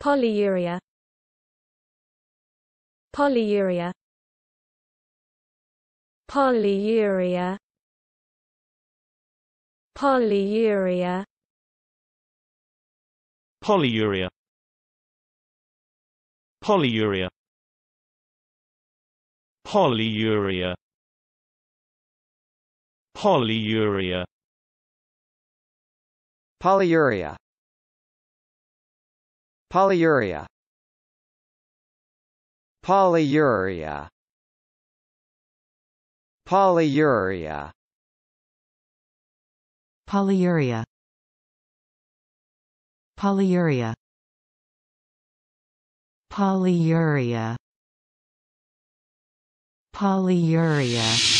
Polyuria Polyuria Polyuria Polyuria Polyuria Polyuria Polyuria Polyuria Polyuria Polyuria Polyuria Polyuria Polyuria Polyuria Polyuria Polyuria